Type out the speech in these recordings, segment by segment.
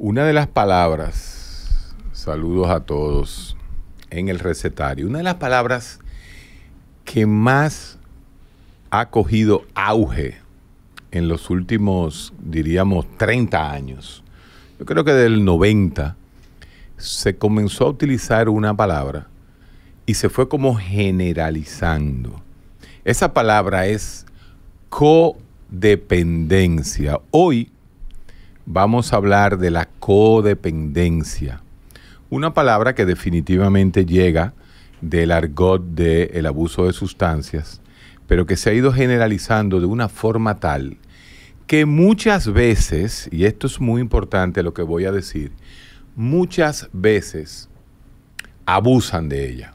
Una de las palabras, saludos a todos en el recetario, una de las palabras que más ha cogido auge en los últimos, diríamos, 30 años, yo creo que del 90, se comenzó a utilizar una palabra y se fue como generalizando. Esa palabra es codependencia. Hoy vamos a hablar de la codependencia, una palabra que definitivamente llega del argot del abuso de sustancias, pero que se ha ido generalizando de una forma tal que muchas veces, y esto es muy importante lo que voy a decir, muchas veces abusan de ella.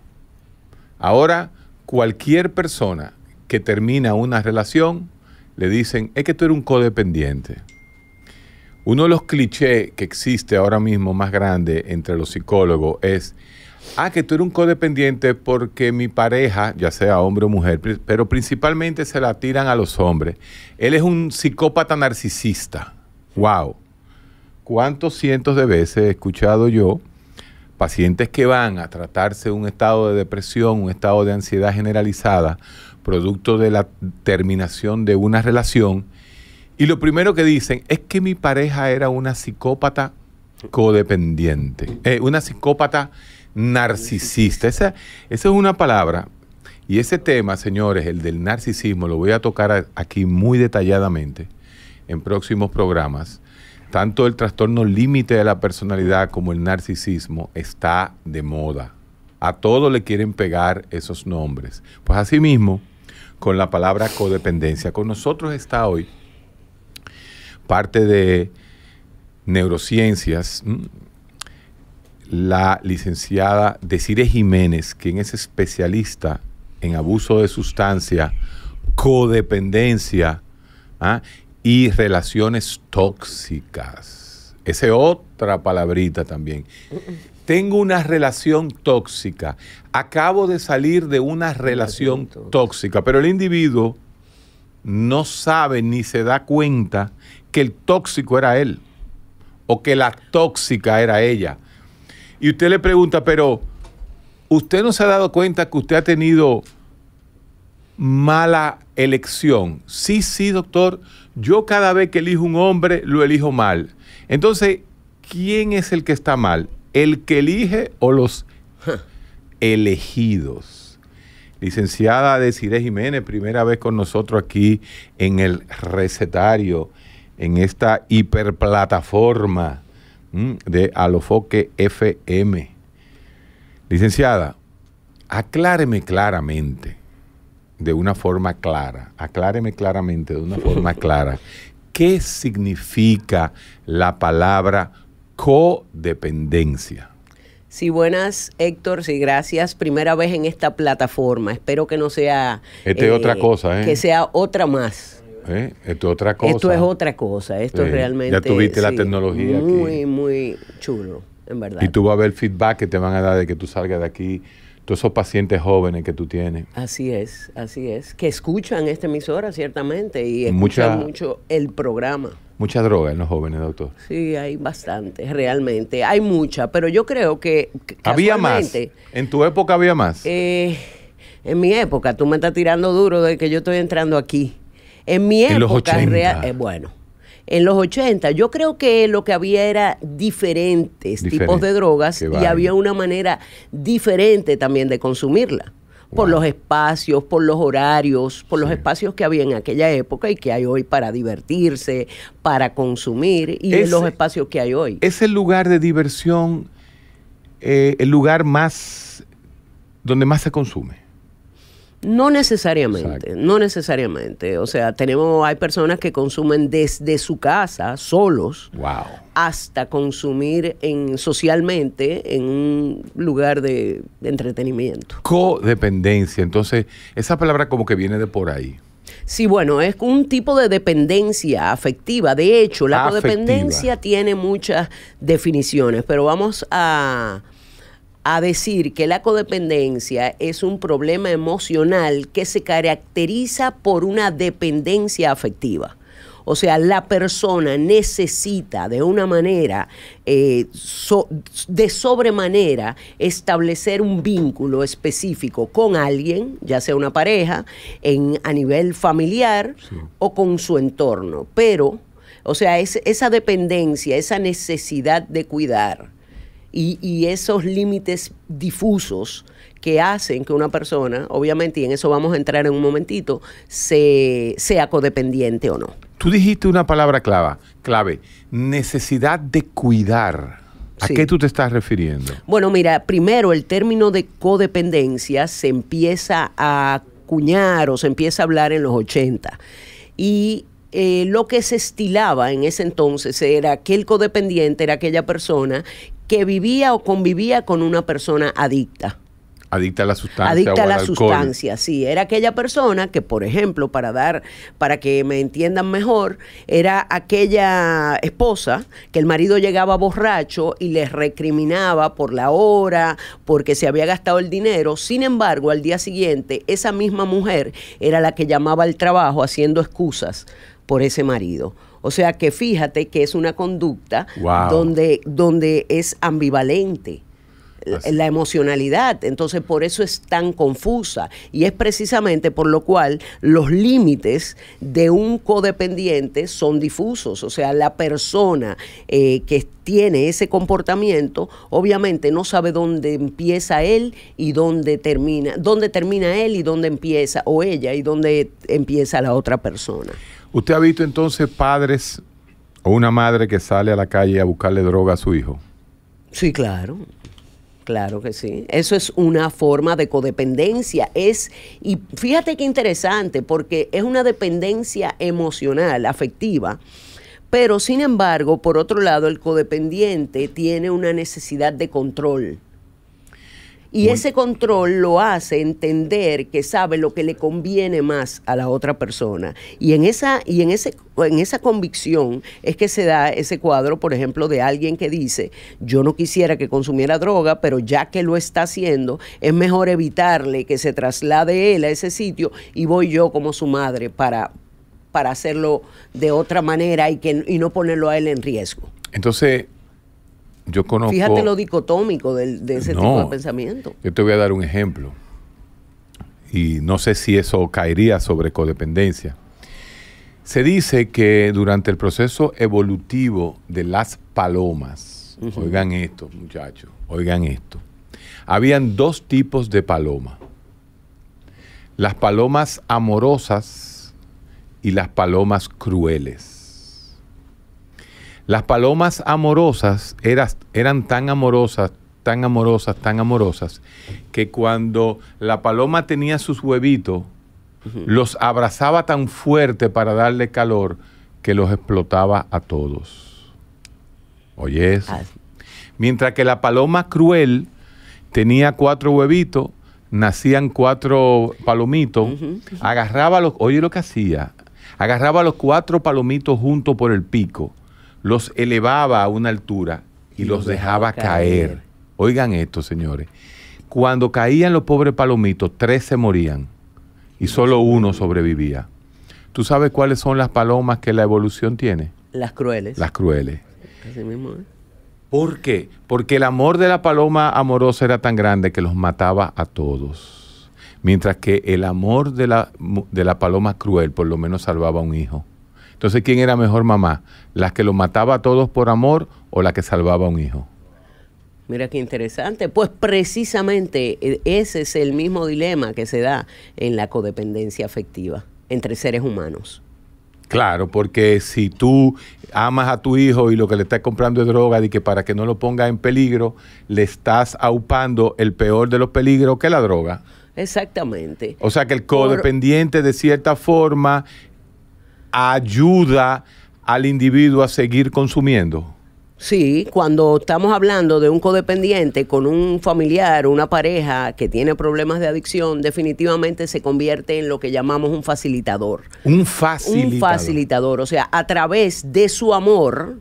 Ahora, cualquier persona que termina una relación, le dicen, es que tú eres un codependiente. Uno de los clichés que existe ahora mismo más grande entre los psicólogos es, ah, que tú eres un codependiente porque mi pareja, ya sea hombre o mujer, pero principalmente se la tiran a los hombres. Él es un psicópata narcisista. ¡Wow! ¿Cuántos cientos de veces he escuchado yo pacientes que van a tratarse un estado de depresión, un estado de ansiedad generalizada, producto de la terminación de una relación? Y lo primero que dicen es que mi pareja era una psicópata codependiente, eh, una psicópata narcisista. Esa, esa es una palabra. Y ese tema, señores, el del narcisismo, lo voy a tocar aquí muy detalladamente en próximos programas. Tanto el trastorno límite de la personalidad como el narcisismo está de moda. A todos le quieren pegar esos nombres. Pues asimismo, con la palabra codependencia. Con nosotros está hoy parte de neurociencias, mm, la licenciada Desiree Jiménez, quien es especialista en abuso de sustancia, codependencia ¿ah? y relaciones tóxicas. Esa es otra palabrita también. Tengo una relación tóxica. Acabo de salir de una relación tóxica, pero el individuo no sabe ni se da cuenta que el tóxico era él o que la tóxica era ella. Y usted le pregunta, pero usted no se ha dado cuenta que usted ha tenido mala elección. Sí, sí, doctor, yo cada vez que elijo un hombre lo elijo mal. Entonces, ¿quién es el que está mal? ¿El que elige o los elegidos? Licenciada Desiree Jiménez, primera vez con nosotros aquí en el recetario en esta hiperplataforma de Alofoque FM. Licenciada, acláreme claramente, de una forma clara, acláreme claramente, de una forma clara, ¿qué significa la palabra codependencia? Sí, buenas Héctor, sí, gracias. Primera vez en esta plataforma. Espero que no sea... Este otra eh, cosa, ¿eh? Que sea otra más. ¿Eh? Esto es otra cosa. Esto es otra cosa. Esto realmente. Ya tuviste la tecnología. Muy, muy chulo, en verdad. Y tú vas a ver el feedback que te van a dar de que tú salgas de aquí. Todos esos pacientes jóvenes que tú tienes. Así es, así es. Que escuchan esta emisora, ciertamente, y escuchan mucho el programa. Mucha droga en los jóvenes, doctor. Sí, hay bastante, realmente. Hay mucha, pero yo creo que. Había más. En tu época había más. Eh, en mi época, tú me estás tirando duro de que yo estoy entrando aquí. En mi época, eh, bueno, en los 80 yo creo que lo que había era diferentes tipos de drogas y había una manera diferente también de consumirla por los espacios, por los horarios, por los espacios que había en aquella época y que hay hoy para divertirse, para consumir y los espacios que hay hoy. Es el lugar de diversión, eh, el lugar más donde más se consume. No necesariamente, no necesariamente. O sea, tenemos, hay personas que consumen desde su casa, solos, wow. hasta consumir en, socialmente en un lugar de, entretenimiento. Codependencia, entonces, esa palabra como que viene de por ahí. Sí, bueno, es un tipo de dependencia afectiva. De hecho, la codependencia tiene muchas definiciones, pero vamos a a decir que la codependencia es un problema emocional que se caracteriza por una dependencia afectiva. O sea, la persona necesita de una manera, eh, de sobremanera, establecer un vínculo específico con alguien, ya sea una pareja, en, a nivel familiar o con su entorno. Pero, o sea, esa dependencia, esa necesidad de cuidar, y, esos límites difusos que hacen que una persona, obviamente, y en eso vamos a entrar en un momentito, se, sea codependiente o no. Tú dijiste una palabra clave, clave necesidad de cuidar. ¿A qué tú te estás refiriendo? Bueno, mira, primero el término de codependencia se empieza a acuñar o se empieza a hablar en los 80. Y eh, lo que se estilaba en ese entonces era que el codependiente era aquella persona que vivía o convivía con una persona adicta. Adicta a la sustancia. Adicta a la sustancia, sí. Era aquella persona que, por ejemplo, para dar, para que me entiendan mejor, era aquella esposa que el marido llegaba borracho y les recriminaba por la hora, porque se había gastado el dinero. Sin embargo, al día siguiente, esa misma mujer era la que llamaba al trabajo haciendo excusas por ese marido o sea que fíjate que es una conducta donde, donde es ambivalente. La, emocionalidad. Entonces, por eso es tan confusa. Y es precisamente por lo cual los límites de un codependiente son difusos. O sea, la persona eh, que tiene ese comportamiento, obviamente no sabe dónde empieza él y dónde termina, dónde termina él y dónde empieza, o ella y dónde empieza la otra persona. ¿Usted ha visto entonces padres o una madre que sale a la calle a buscarle droga a su hijo? Sí, claro. Claro que sí. Eso es una forma de codependencia. Es, y fíjate qué interesante, porque es una dependencia emocional, afectiva. Pero sin embargo, por otro lado, el codependiente tiene una necesidad de control. Y ese control lo hace entender que sabe lo que le conviene más a la otra persona. Y en esa, y en ese, en esa convicción es que se da ese cuadro, por ejemplo, de alguien que dice, yo no quisiera que consumiera droga, pero ya que lo está haciendo, es mejor evitarle que se traslade él a ese sitio y voy yo como su madre para, para hacerlo de otra manera y, que, y no ponerlo a él en riesgo. Entonces, yo Fíjate lo dicotómico de, ese tipo de pensamiento. Yo te voy a dar un ejemplo. Y no sé si eso caería sobre codependencia. Se dice que durante el proceso evolutivo de las palomas, oigan esto, muchachos, oigan esto. Habían dos tipos de palomas. Las palomas amorosas y las palomas crueles. Las palomas amorosas eran tan amorosas, tan amorosas, tan amorosas, que cuando la paloma tenía sus huevitos, los abrazaba tan fuerte para darle calor que los explotaba a todos. Oye eso. Mientras que la paloma cruel tenía cuatro huevitos, nacían cuatro palomitos, agarraba los, oye lo que hacía, agarraba los cuatro palomitos juntos por el pico los elevaba a una altura y, los dejaba caer. Oigan esto, señores. Cuando caían los pobres palomitos, tres se morían y solo uno sobrevivía. ¿Tú sabes cuáles son las palomas que la evolución tiene? Las crueles. Las crueles. Así ¿eh? ¿Por qué? Porque el amor de la paloma amorosa era tan grande que los mataba a todos. Mientras que el amor de la, de la paloma cruel por lo menos salvaba a un hijo. Entonces, ¿quién era mejor mamá? ¿La que lo mataba a todos por amor o la que salvaba a un hijo? Mira qué interesante. Pues precisamente eh, ese es el mismo dilema que se da en la codependencia afectiva entre seres humanos. Claro, porque si tú amas a tu hijo y lo que le estás comprando es droga y que para que no lo ponga en peligro, le estás aupando el peor de los peligros que la droga. Exactamente. O sea que el codependiente de cierta forma ayuda al individuo a seguir consumiendo. Sí, cuando estamos hablando de un codependiente con un familiar, una pareja que tiene problemas de adicción, definitivamente se convierte en lo que llamamos un facilitador. Un facilitador. Un facilitador, o sea, a través de su amor,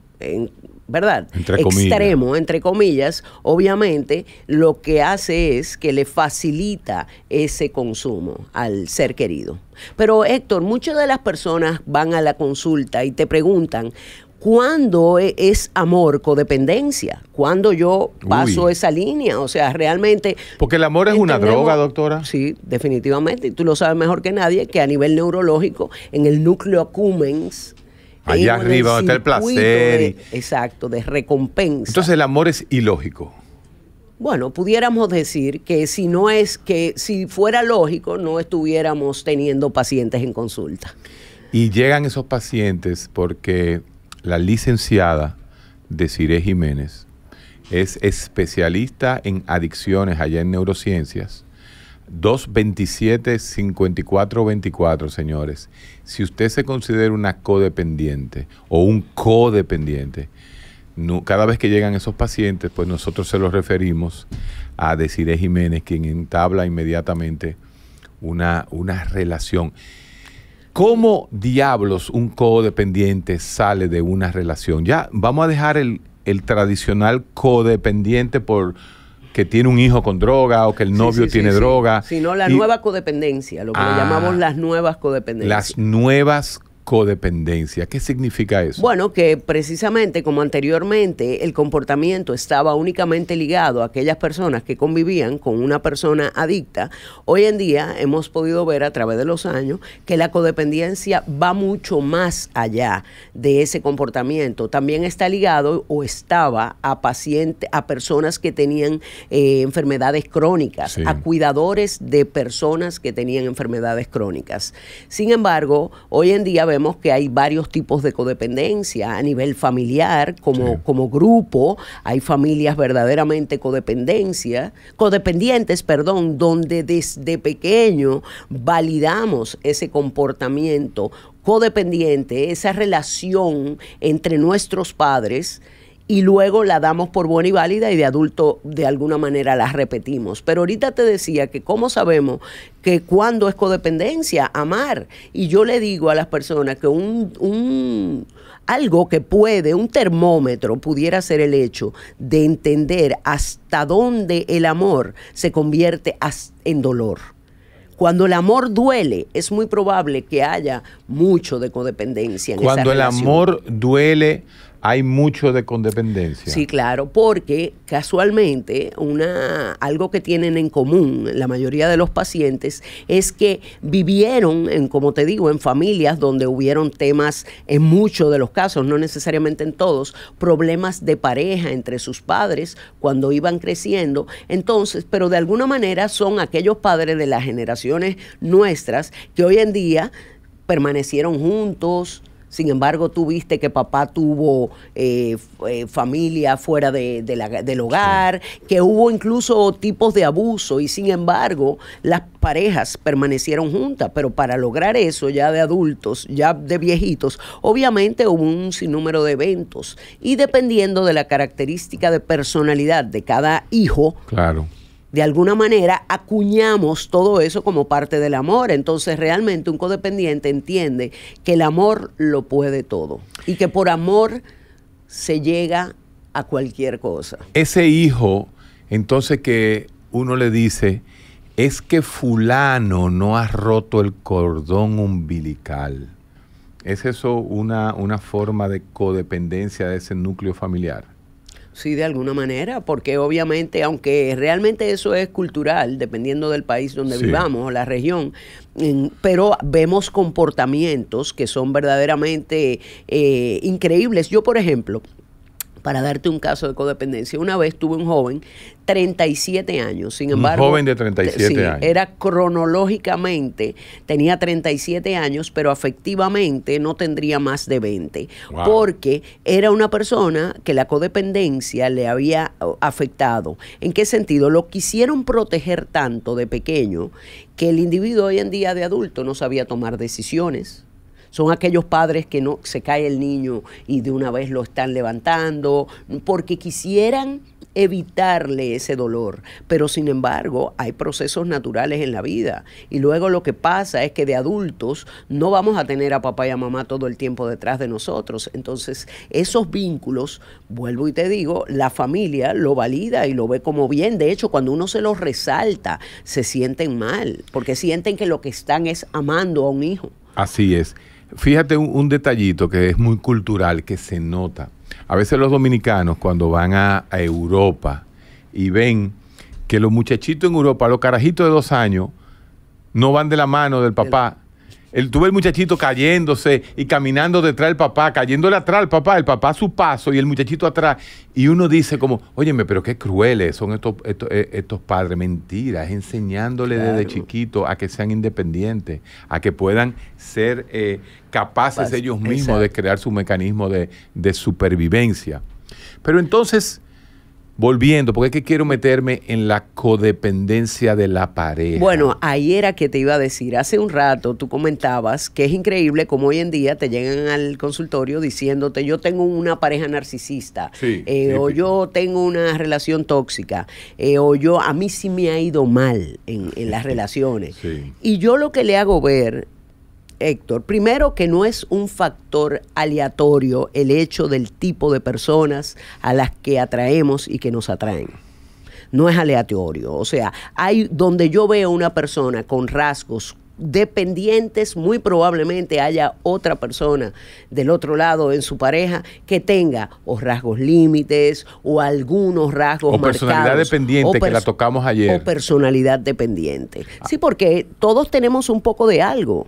¿verdad? Entre Extremo, entre comillas, obviamente lo que hace es que le facilita ese consumo al ser querido. Pero Héctor, muchas de las personas van a la consulta y te preguntan, ¿cuándo e-, es amor codependencia? ¿Cuándo yo paso esa línea? O sea, realmente... Porque el amor es una droga, doctora. Sí, definitivamente. Y tú lo sabes mejor que nadie, que a nivel neurológico, en el núcleo cumens, Allá arriba donde está el placer. exacto, de recompensa. Entonces el amor es ilógico. Bueno, pudiéramos decir que si no es que si fuera lógico, no estuviéramos teniendo pacientes en consulta. Y llegan esos pacientes porque la licenciada de Cire Jiménez es especialista en adicciones allá en neurociencias 227-5424, señores. Si usted se considera una codependiente o un codependiente, cada vez que llegan esos pacientes, pues nosotros se los referimos a Desiree Jiménez, quien entabla inmediatamente una, una relación. ¿Cómo diablos un codependiente sale de una relación? Ya vamos a dejar el, el tradicional codependiente por que tiene un hijo con droga o que el novio tiene droga. Sino la nueva codependencia, lo que ah. llamamos las nuevas codependencias. Las nuevas codependencias codependencia. ¿Qué significa eso? Bueno, que precisamente como anteriormente el comportamiento estaba únicamente ligado a aquellas personas que convivían con una persona adicta, hoy en día hemos podido ver a través de los años que la codependencia va mucho más allá de ese comportamiento. También está ligado o estaba a pacientes, a personas que tenían eh, enfermedades crónicas, a cuidadores de personas que tenían enfermedades crónicas. Sin embargo, hoy en día Vemos que hay varios tipos de codependencia a nivel familiar, como, como grupo, hay familias verdaderamente codependencia, codependientes, perdón, donde desde pequeño validamos ese comportamiento codependiente, esa relación entre nuestros padres y luego la damos por buena y válida y de adulto de alguna manera la repetimos. Pero ahorita te decía que cómo sabemos que cuando es codependencia, amar. Y yo le digo a las personas que un, un algo que puede, un termómetro, pudiera ser el hecho de entender hasta dónde el amor se convierte en dolor. Cuando el amor duele, es muy probable que haya mucho de codependencia. En Cuando el amor duele, hay mucho de condependencia. Sí, claro, porque casualmente una, algo que tienen en común la mayoría de los pacientes es que vivieron, en, como te digo, en familias donde hubieron temas, en muchos de los casos, no necesariamente en todos, problemas de pareja entre sus padres cuando iban creciendo. Entonces, pero de alguna manera son aquellos padres de las generaciones nuestras que hoy en día permanecieron juntos, sin embargo, tú viste que papá tuvo eh, eh, familia fuera de, del hogar, que hubo incluso tipos de abuso y sin embargo las parejas permanecieron juntas, pero para lograr eso ya de adultos, ya de viejitos, obviamente hubo un sinnúmero de eventos y dependiendo de la característica de personalidad de cada hijo, claro de alguna manera acuñamos todo eso como parte del amor. Entonces realmente un codependiente entiende que el amor lo puede todo y que por amor se llega a cualquier cosa. Ese hijo, entonces que uno le dice, es que fulano no ha roto el cordón umbilical. ¿Es eso una, una forma de codependencia de ese núcleo familiar? Sí, de alguna manera, porque obviamente, aunque realmente eso es cultural, dependiendo del país donde vivamos o la región, pero vemos comportamientos que son verdaderamente eh, increíbles. Yo, por ejemplo, para darte un caso de codependencia. Una vez tuve un joven, 37 años, sin embargo... joven de 37 años. Era cronológicamente, tenía 37 años, pero afectivamente no tendría más de 20, porque era una persona que la codependencia le había uh, afectado. ¿En qué sentido? Lo quisieron proteger tanto de pequeño que el individuo hoy en día de adulto no sabía tomar decisiones son aquellos padres que no se cae el niño y de una vez lo están levantando porque quisieran evitarle ese dolor. Pero sin embargo, hay procesos naturales en la vida. Y luego lo que pasa es que de adultos no vamos a tener a papá y a mamá todo el tiempo detrás de nosotros. Entonces, esos vínculos, vuelvo y te digo, la familia lo valida y lo ve como bien. De hecho, cuando uno se los resalta, se sienten mal, porque sienten que lo que están es amando a un hijo. Así es. Fíjate un, detallito que es muy cultural, que se nota. A veces los dominicanos cuando van a, a Europa y ven que los muchachitos en Europa, los carajitos de dos años, no van de la mano del papá, el, tuve el muchachito cayéndose y caminando detrás del papá, cayéndole atrás al papá, el papá a su paso y el muchachito atrás. Y uno dice como, óyeme, pero qué crueles son estos, eh, estos, padres. Mentiras, enseñándole desde chiquito a que sean independientes, a que puedan ser eh, capaces ellos mismos de crear su mecanismo de, de supervivencia. Pero entonces Volviendo, porque es que quiero meterme en la codependencia de la pareja. Bueno, ahí era que te iba a decir. Hace un rato tú comentabas que es increíble como hoy en día te llegan al consultorio diciéndote yo tengo una pareja narcisista eh, o yo tengo una relación tóxica eh, o yo a mí sí me ha ido mal en, las relaciones. Y yo lo que le hago ver Héctor. Primero, que no es un factor aleatorio el hecho del tipo de personas a las que atraemos y que nos atraen no es aleatorio. O sea, hay donde yo veo una persona con rasgos dependientes, muy probablemente haya otra persona del otro lado en su pareja que tenga o rasgos límites o algunos rasgos o personalidad dependiente que la tocamos ayer o personalidad dependiente. Ah. Sí, porque todos tenemos un poco de algo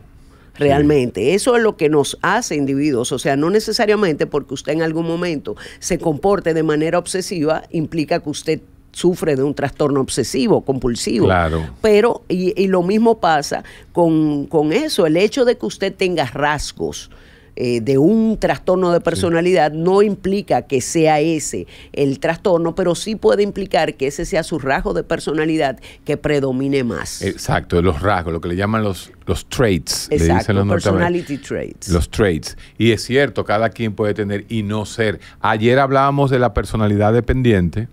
realmente. Eso es lo que nos hace individuos. O sea, no necesariamente porque usted en algún momento se comporte de manera obsesiva, implica que usted sufre de un trastorno obsesivo, compulsivo. Claro. Pero, y, y lo mismo pasa con, con, eso, el hecho de que usted tenga rasgos eh, de un trastorno de personalidad no implica que sea ese el trastorno, pero sí puede implicar que ese sea su rasgo de personalidad que predomine más. Exacto, los rasgos, lo que le llaman los, los traits. Exacto, los personality traits. Los traits. Y es cierto, cada quien puede tener y no ser. Ayer hablábamos de la personalidad dependiente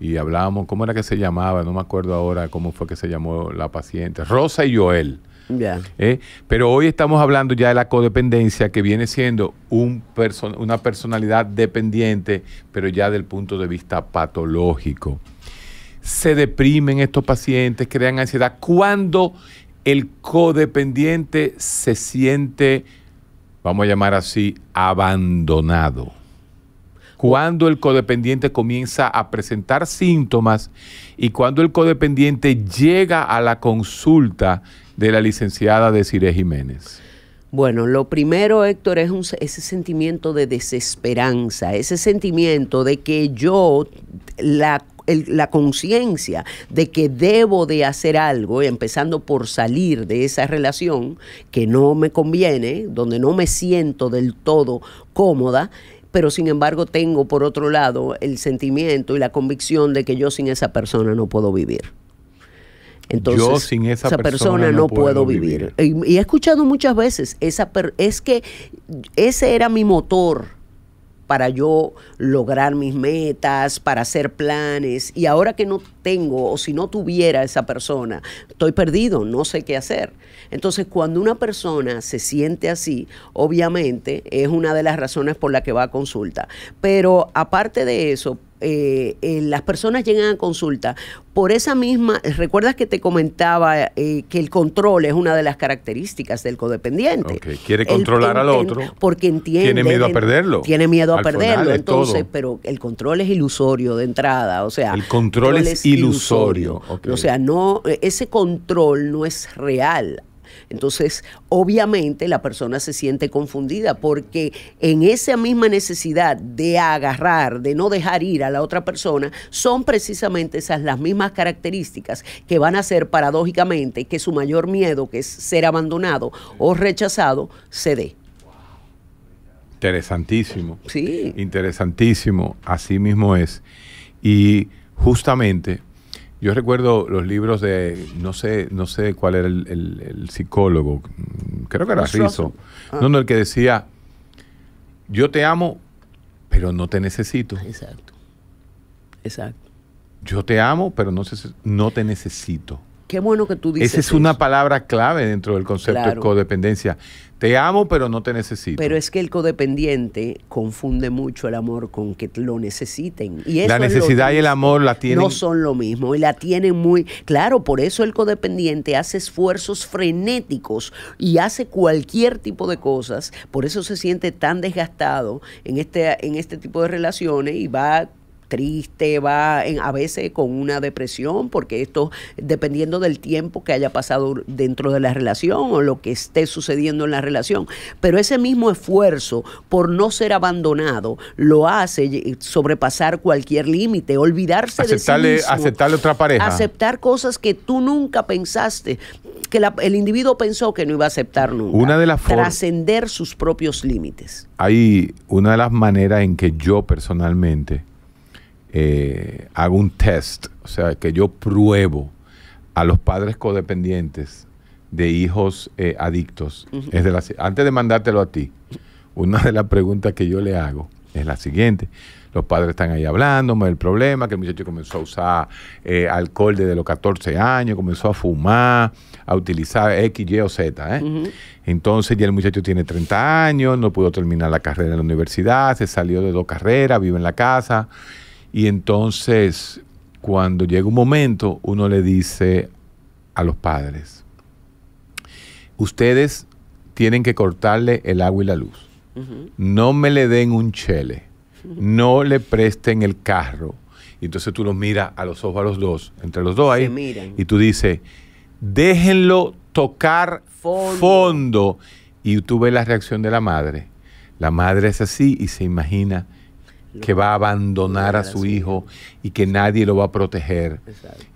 y hablábamos, ¿cómo era que se llamaba? No me acuerdo ahora cómo fue que se llamó la paciente. Rosa y Joel. ¿Eh? Pero hoy estamos hablando ya de la codependencia, que viene siendo una personalidad dependiente, pero ya del punto de vista patológico. Se deprimen estos pacientes, crean ansiedad. Cuando el codependiente se siente, vamos a llamar así, abandonado. Cuando el codependiente comienza a presentar síntomas y cuando el codependiente llega a la consulta de la licenciada Desiree Jiménez? Bueno, lo primero, Héctor, es ese sentimiento de desesperanza, ese sentimiento de que yo, la, la conciencia de que debo de hacer algo, empezando por salir de esa relación que no me conviene, donde no me siento del todo cómoda, pero sin embargo tengo por otro lado el sentimiento y la convicción de que yo sin esa persona no puedo vivir. Entonces, esa, persona, no puedo, vivir. Y, he escuchado muchas veces, esa es que ese era mi motor para yo lograr mis metas, para hacer planes. Y ahora que no tengo o si no tuviera esa persona, estoy perdido, no sé qué hacer. Entonces, cuando una persona se siente así, obviamente es una de las razones por la que va a consulta. Pero aparte de eso, eh, eh, las personas llegan a consulta por esa misma, recuerdas que te comentaba eh, que el control es una de las características del codependiente. Okay. Quiere controlar al otro. Porque entiende. Tiene miedo a perderlo. Tiene miedo a perderlo. entonces, pero el control es ilusorio de entrada. O sea, el control, es ilusorio. O sea, no, ese control no es real. Entonces, obviamente la persona se siente confundida porque en esa misma necesidad de agarrar, de no dejar ir a la otra persona, son precisamente esas las mismas características que van a ser paradójicamente que su mayor miedo, que es ser abandonado o rechazado, se dé. Interesantísimo. Sí. Interesantísimo. Así mismo es. Y justamente yo recuerdo los libros de, no sé, no sé cuál era el, psicólogo, creo que era Rizzo. Ah. No, no, el que decía, yo te amo, pero no te necesito. Exacto. Exacto. Yo te amo, pero no, no te necesito. Qué bueno que tú dices. Esa es una palabra clave dentro del concepto de codependencia. Te amo, pero no te necesito. Pero es que el codependiente confunde mucho el amor con que lo necesiten. Y la necesidad y el amor la tienen. No son lo mismo y la tienen muy. Claro, por eso el codependiente hace esfuerzos frenéticos y hace cualquier tipo de cosas. Por eso se siente tan desgastado en este, en este tipo de relaciones y va triste, va en, a veces con una depresión, porque esto, dependiendo del tiempo que haya pasado dentro de la relación o lo que esté sucediendo en la relación, pero ese mismo esfuerzo por no ser abandonado lo hace sobrepasar cualquier límite, olvidarse de sí aceptarle otra pareja. Aceptar cosas que tú nunca pensaste, que el individuo pensó que no iba a aceptar nunca. Una de las trascender sus propios límites. Hay una de las maneras en que yo personalmente eh, hago un test, o sea, que yo pruebo a los padres codependientes de hijos eh, adictos. es de antes de mandártelo a ti, una de las preguntas que yo le hago es la siguiente. Los padres están ahí hablándome del problema, que el muchacho comenzó a usar eh, alcohol desde los 14 años, comenzó a fumar, a utilizar X, Y o Z. ¿eh? Entonces ya el muchacho tiene 30 años, no pudo terminar la carrera en la universidad, se salió de dos carreras, vive en la casa. Y entonces, cuando llega un momento, uno le dice a los padres, ustedes tienen que cortarle el agua y la luz. No me le den un chele. No le presten el carro. Y entonces tú los miras a los ojos a los dos, entre los dos ahí. Y tú dices, déjenlo tocar fondo. Y tú ves la reacción de la madre. La madre es así y se imagina que va a abandonar a su hijo y que nadie lo va a proteger.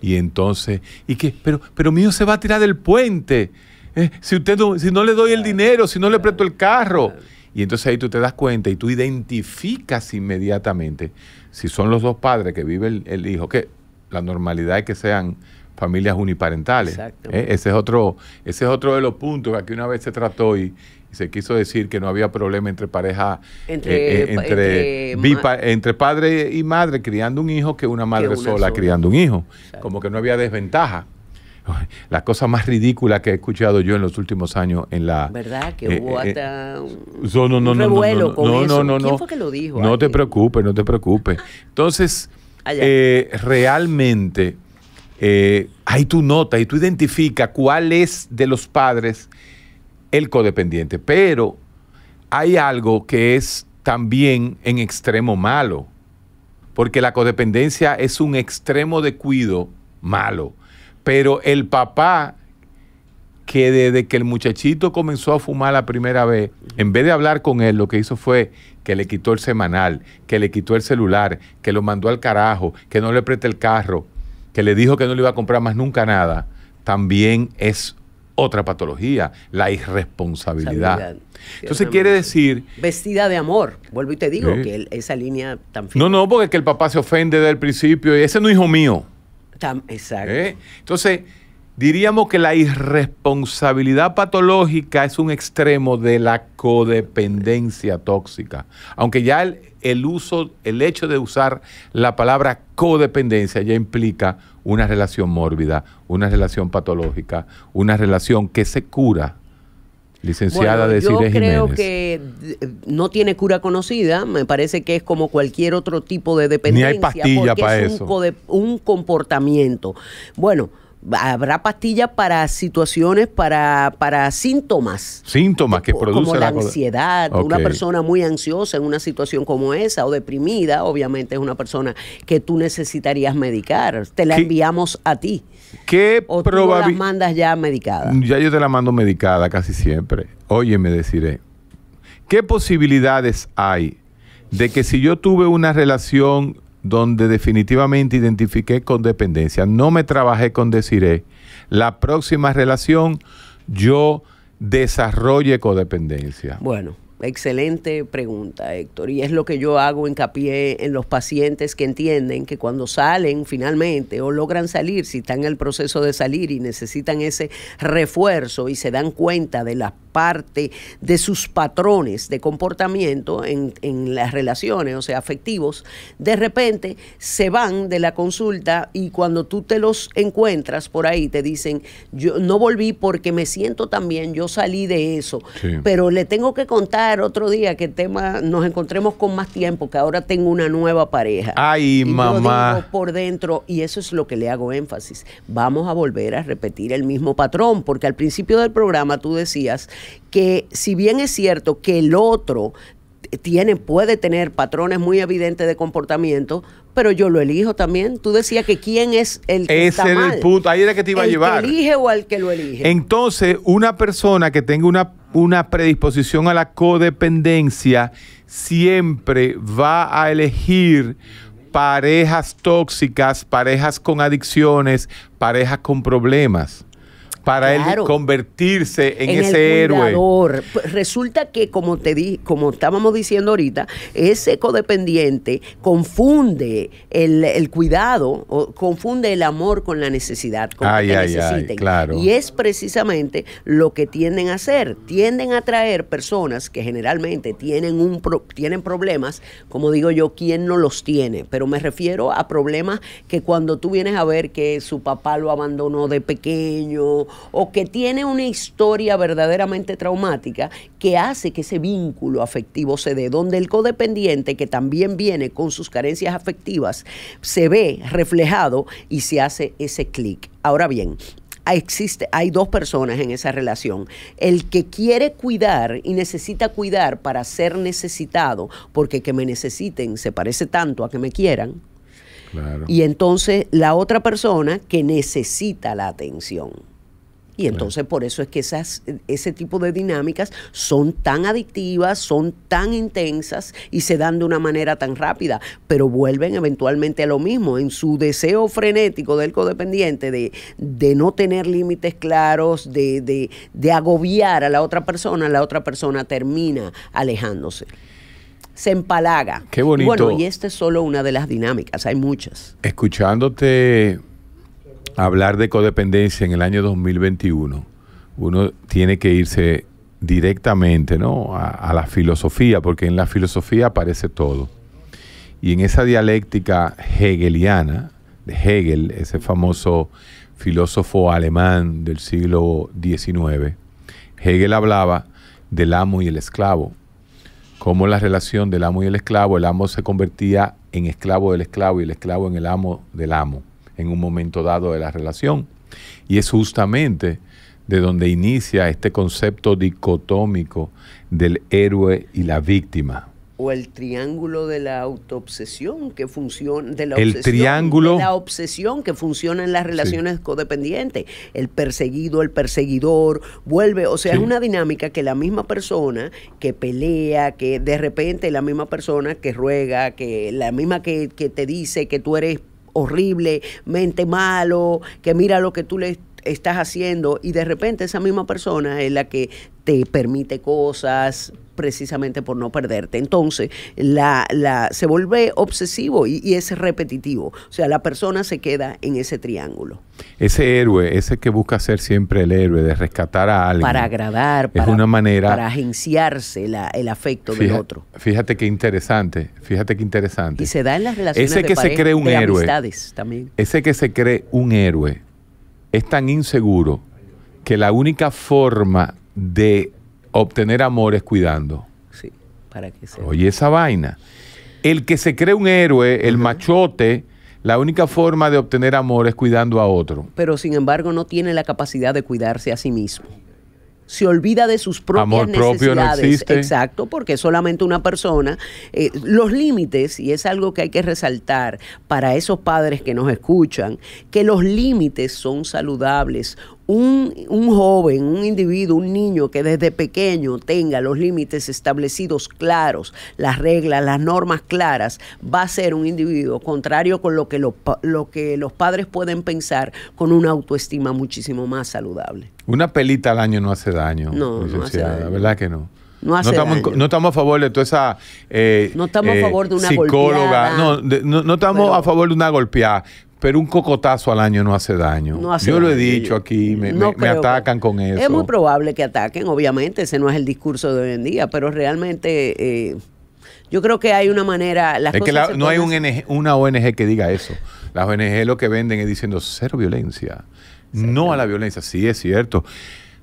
Y entonces, y que, pero, pero mío se va a tirar del puente. Eh, si usted no, si no le doy el dinero, si no le presto el carro. Y entonces ahí tú te das cuenta y tú identificas inmediatamente si son los dos padres que vive el, hijo, que la normalidad es que sean familias uniparentales. Eh, ese es otro, ese es otro de los puntos que aquí una vez se trató y, se quiso decir que no había problema entre pareja, entre, eh, eh, entre, padre y madre criando un hijo que una madre sola, criando un hijo. Como que no había desventaja. La cosa más ridícula que he escuchado yo en los últimos años en la... ¿Verdad? Que eh, hubo hasta un, no, no, un revuelo no, no, No, ¿Quién fue que lo dijo? No te preocupes, no te preocupes. Entonces, ah, realmente, ahí tú notas y tú identificas cuál es de los padres el codependiente. Pero hay algo que es también en extremo malo, porque la codependencia es un extremo de cuido malo. Pero el papá que desde que el muchachito comenzó a fumar la primera vez, en vez de hablar con él, lo que hizo fue que le quitó el semanal, que le quitó el celular, que lo mandó al carajo, que no le preste el carro, que le dijo que no le iba a comprar más nunca nada, también es otra patología, la irresponsabilidad. Entonces quiere decir... Vestida de amor, vuelvo y te digo, que esa línea tan fina. No, no, porque que el papá se ofende desde el principio y ese no es hijo mío. exacto. ¿Eh? Entonces diríamos que la irresponsabilidad patológica es un extremo de la codependencia tóxica. Aunque ya el, uso, el hecho de usar la palabra codependencia ya implica una relación mórbida, una relación patológica, una relación que se cura. Licenciada bueno, Yo creo que eh, no tiene cura conocida, me parece que es como cualquier otro tipo de dependencia. Ni hay pastilla para eso. un comportamiento. Bueno, habrá pastillas para situaciones, para, para síntomas. Síntomas que producen. Como la, ansiedad, una persona muy ansiosa en una situación como esa o deprimida, obviamente es una persona que tú necesitarías medicar. Te la enviamos a ti. ¿Qué o mandas ya medicada? Ya yo te la mando medicada casi siempre. me deciré. ¿Qué posibilidades hay de que si yo tuve una relación donde definitivamente identifiqué con dependencia. No me trabajé con decir La próxima relación yo desarrolle codependencia. Bueno, excelente pregunta, Héctor. Y es lo que yo hago hincapié en los pacientes que entienden que cuando salen finalmente o logran salir, si están en el proceso de salir y necesitan ese refuerzo y se dan cuenta de las parte de sus patrones de comportamiento en, las relaciones, o sea, afectivos, de repente se van de la consulta y cuando tú te los encuentras por ahí, te dicen, yo no volví porque me siento tan bien, yo salí de eso, pero le tengo que contar otro día que tema nos encontremos con más tiempo, que ahora tengo una nueva pareja. Ay, mamá. por dentro, y eso es lo que le hago énfasis. Vamos a volver a repetir el mismo patrón, porque al principio del programa tú decías que si bien es cierto que el otro tiene, puede tener patrones muy evidentes de comportamiento, pero yo lo elijo también. Tú decías que quién es el que Ese era el punto, ahí era que te iba a llevar. ¿El que elige o el que lo elige? Entonces, una persona que tenga una predisposición a la codependencia siempre va a elegir parejas tóxicas, parejas con adicciones, parejas con problemas para él convertirse en, ese héroe. Pues resulta que, como te di, como estábamos diciendo ahorita, ese codependiente confunde el, cuidado, o confunde el amor con la necesidad, que Y es precisamente lo que tienden a hacer. Tienden a traer personas que generalmente tienen un tienen problemas, como digo yo, ¿quién no los tiene? Pero me refiero a problemas que cuando tú vienes a ver que su papá lo abandonó de pequeño o que tiene una historia verdaderamente traumática que hace que ese vínculo afectivo se dé, donde el codependiente, que también viene con sus carencias afectivas, se ve reflejado y se hace ese clic. Ahora bien, existe, hay dos personas en esa relación. El que quiere cuidar y necesita cuidar para ser necesitado, porque que me necesiten se parece tanto a que me quieran. Y entonces la otra persona que necesita la atención. Y entonces por eso es que esas, ese tipo de dinámicas son tan adictivas, son tan intensas y se dan de una manera tan rápida, pero vuelven eventualmente a lo mismo, en su deseo frenético del codependiente de, no tener límites claros, de, de agobiar a la otra persona, la otra persona termina alejándose se empalaga. Qué bonito. Bueno, y esta es solo una de las dinámicas, hay muchas. Escuchándote hablar de codependencia en el año 2021, uno tiene que irse directamente ¿no? a, la filosofía, porque en la filosofía aparece todo. Y en esa dialéctica hegeliana, de Hegel, ese famoso filósofo alemán del siglo XIX, Hegel hablaba del amo y el esclavo, cómo la relación del amo y el esclavo, el amo se convertía en esclavo del esclavo y el esclavo en el amo del amo en un momento dado de la relación. Y es justamente de donde inicia este concepto dicotómico del héroe y la víctima. O el triángulo de la autoobsesión que funciona, de la, obsesión, la obsesión que funciona en las relaciones codependientes. El perseguido, el perseguidor, vuelve, o sea, es una dinámica que la misma persona que pelea, que de repente la misma persona que ruega, que la misma que te dice que tú eres horriblemente malo, que mira lo que tú le estás haciendo y de repente esa misma persona es la que te permite cosas precisamente por no perderte. Entonces, la, la, se vuelve obsesivo y, es repetitivo. O sea, la persona se queda en ese triángulo. Ese héroe, ese que busca ser siempre el héroe, de rescatar a alguien. Para agradar, es para, manera, para agenciarse la, el afecto del otro. Fíjate qué interesante, fíjate qué interesante. Y se da en las relaciones ese que se cree un héroe, también. Ese que se cree un héroe es tan inseguro que la única forma de obtener amor es cuidando. Sí, para que sea. Oye, esa vaina. El que se cree un héroe, el machote, la única forma de obtener amor es cuidando a otro. Pero sin embargo no tiene la capacidad de cuidarse a sí mismo se olvida de sus propias Amor necesidades. Propio no Exacto, porque solamente una persona. Eh, los límites, y es algo que hay que resaltar para esos padres que nos escuchan, que los límites son saludables un, un, joven, un individuo, un niño que desde pequeño tenga los límites establecidos claros, las reglas, las normas claras, va a ser un individuo contrario con lo que, lo, que los padres pueden pensar con una autoestima muchísimo más saludable. Una pelita al año no hace daño. No, hace La verdad que no. No, estamos, no, estamos, a favor de toda esa eh, no estamos a favor de una eh, psicóloga. no, estamos a favor de una golpeada. Pero un cocotazo al año no hace daño. Yo lo he dicho aquí, me, atacan con eso. Es muy probable que ataquen, obviamente, ese no es el discurso de hoy en día, pero realmente... Eh, yo creo que hay una manera. es que no hay una ONG que diga eso. Las ONG lo que venden es diciendo cero violencia. no a la violencia. Sí, es cierto.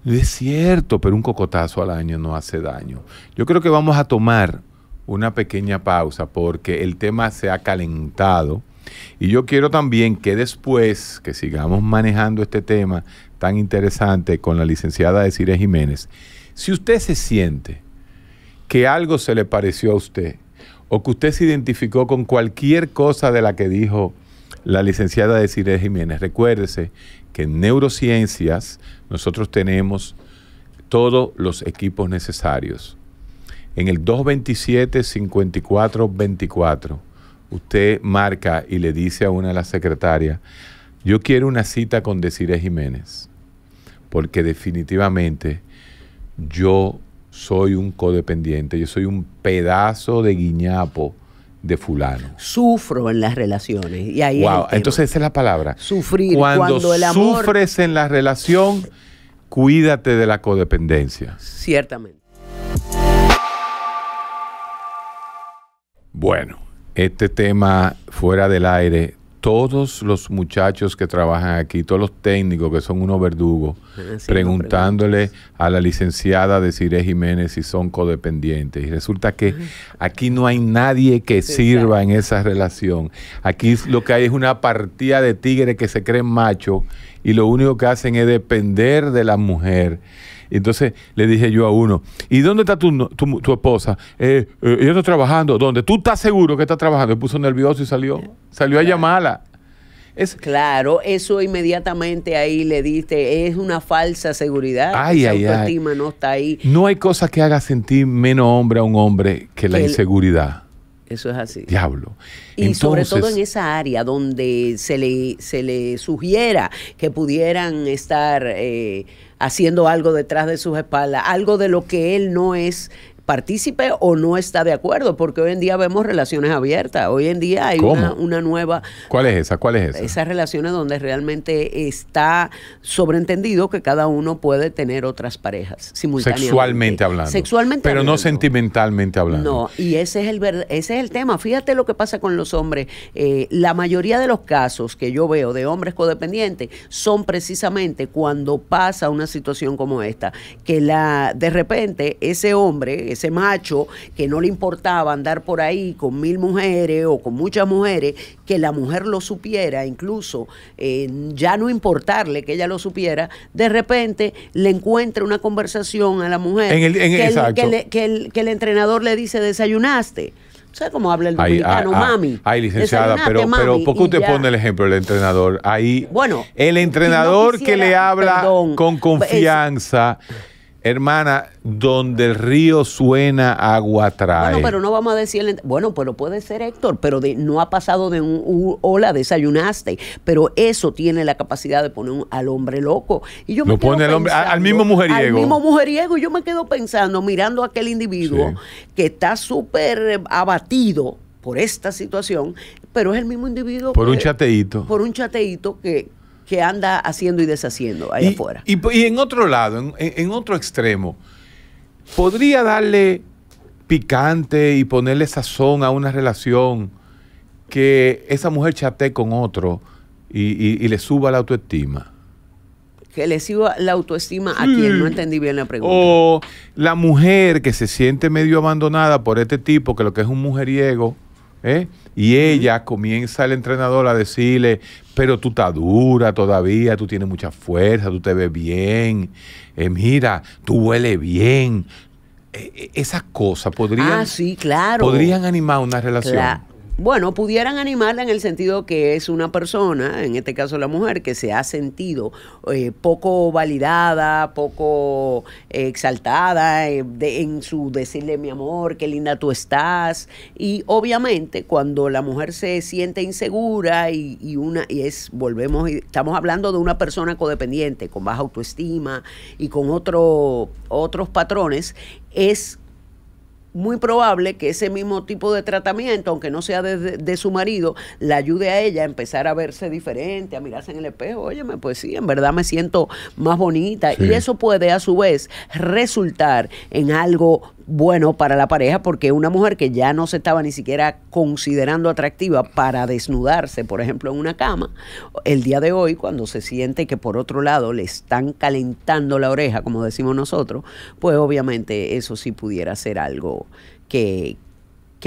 Es cierto, pero un cocotazo al año no hace daño. Yo creo que vamos a tomar una pequeña pausa porque el tema se ha calentado. Y yo quiero también que después que sigamos manejando este tema tan interesante con la licenciada de Cire Jiménez, si usted se siente que algo se le pareció a usted o que usted se identificó con cualquier cosa de la que dijo la licenciada de Cire Jiménez, recuérdese que en neurociencias nosotros tenemos todos los equipos necesarios. En el 227-5424 usted marca y le dice a una de las secretarias, yo quiero una cita con Desiree Jiménez, porque definitivamente yo soy un codependiente, yo soy un pedazo de guiñapo de fulano. Sufro en las relaciones. Y ahí wow. entonces esa es la palabra. Sufrir. Cuando, el amor... sufres en la relación, cuídate de la codependencia. Ciertamente. Bueno este tema fuera del aire, todos los muchachos que trabajan aquí, todos los técnicos que son unos verdugos, preguntándole a la licenciada de Cire Jiménez si son codependientes. Y resulta que aquí no hay nadie que sirva en esa relación. Aquí lo que hay es una partida de tigres que se creen machos y lo único que hacen es depender de la mujer entonces le dije yo a uno, ¿y dónde está tu, esposa? Eh, yo eh, estoy trabajando. ¿Dónde? ¿Tú estás seguro que está trabajando? Me puso nervioso y salió. Salió a llamarla. claro, eso inmediatamente ahí le diste, es una falsa seguridad. Ay, ay, ay, autoestima no está ahí. No hay cosa que haga sentir menos hombre a un hombre que la inseguridad. Eso es así. Diablo. Y sobre todo en esa área donde se le, se le sugiera que pudieran estar... Eh, haciendo algo detrás de sus espaldas, algo de lo que él no es partícipe o no está de acuerdo, porque hoy en día vemos relaciones abiertas, hoy en día hay una, nueva... ¿Cuál es esa? ¿Cuál es esa? Esas relaciones donde realmente está sobreentendido que cada uno puede tener otras parejas simultáneamente. Sexualmente hablando. Sexualmente Pero no sentimentalmente hablando. No, y ese es, el ese es el tema. Fíjate lo que pasa con los hombres. Eh, la mayoría de los casos que yo veo de hombres codependientes son precisamente cuando pasa una situación como esta, que la de repente ese hombre, ese macho que no le importaba andar por ahí con mil mujeres o con muchas mujeres, que la mujer lo supiera, incluso eh, ya no importarle que ella lo supiera, de repente le encuentra una conversación a la mujer en que, el, entrenador le dice desayunaste. sea, cómo habla el dominicano, ah, ah, mami? Ay, licenciada, pero, pero ¿por qué usted pone el ejemplo del entrenador? Ahí, bueno, el entrenador que le habla con pues, confianza. Hermana, donde el río suena, agua trae. Bueno, pero no vamos a decirle. Bueno, pero puede ser Héctor, pero no ha pasado de un, hola, desayunaste. Pero eso tiene la capacidad de poner al hombre loco. Y yo me pone al mismo mujeriego. Al mismo mujeriego. Y yo me quedo pensando, mirando a aquel individuo que está súper abatido por esta situación, pero es el mismo individuo. Por un chateíto. Por un chateíto que, que anda haciendo y deshaciendo ahí afuera. Y, en otro lado, en, otro extremo, podría darle picante y ponerle sazón a una relación que esa mujer chatee con otro y, le suba la autoestima. Que le suba la autoestima a quien no entendí bien la pregunta. O la mujer que se siente medio abandonada por este tipo, que lo que es un mujeriego, ¿eh? Y ella comienza el entrenador a decirle, pero tú estás dura todavía, tú tienes mucha fuerza, tú te ves bien, eh, mira, tú hueles bien. E, e, esas cosas podrían, ah, sí, claro. podrían animar una relación. Bueno, pudieran animarla en el sentido que es una persona, en este caso la mujer, que se ha sentido eh, poco validada, poco eh, exaltada eh, en su decirle mi amor, qué linda tú estás. Y obviamente cuando la mujer se siente insegura y, una y es volvemos estamos hablando de una persona codependiente con baja autoestima y con otro, otros patrones es muy probable que ese mismo tipo de tratamiento, aunque no sea de, de, su marido, la ayude a ella a empezar a verse diferente, a mirarse en el espejo. Óyeme, pues sí, en verdad me siento más bonita. Y eso puede a su vez resultar en algo bueno para la pareja porque una mujer que ya no se estaba ni siquiera considerando atractiva para desnudarse, por ejemplo, en una cama, el día de hoy cuando se siente que por otro lado le están calentando la oreja, como decimos nosotros, pues obviamente eso sí pudiera ser algo que,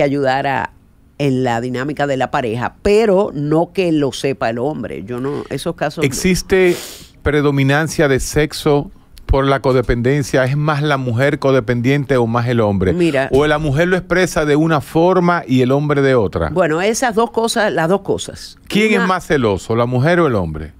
ayudara en la dinámica de la pareja, pero no que lo sepa el hombre. Yo no, esos casos... ¿Existe predominancia de sexo por la codependencia, es más la mujer codependiente o más el hombre. Mira. O la mujer lo expresa de una forma y el hombre de otra. Bueno, esas dos cosas, las dos cosas. ¿Quién es más celoso, la mujer o el hombre?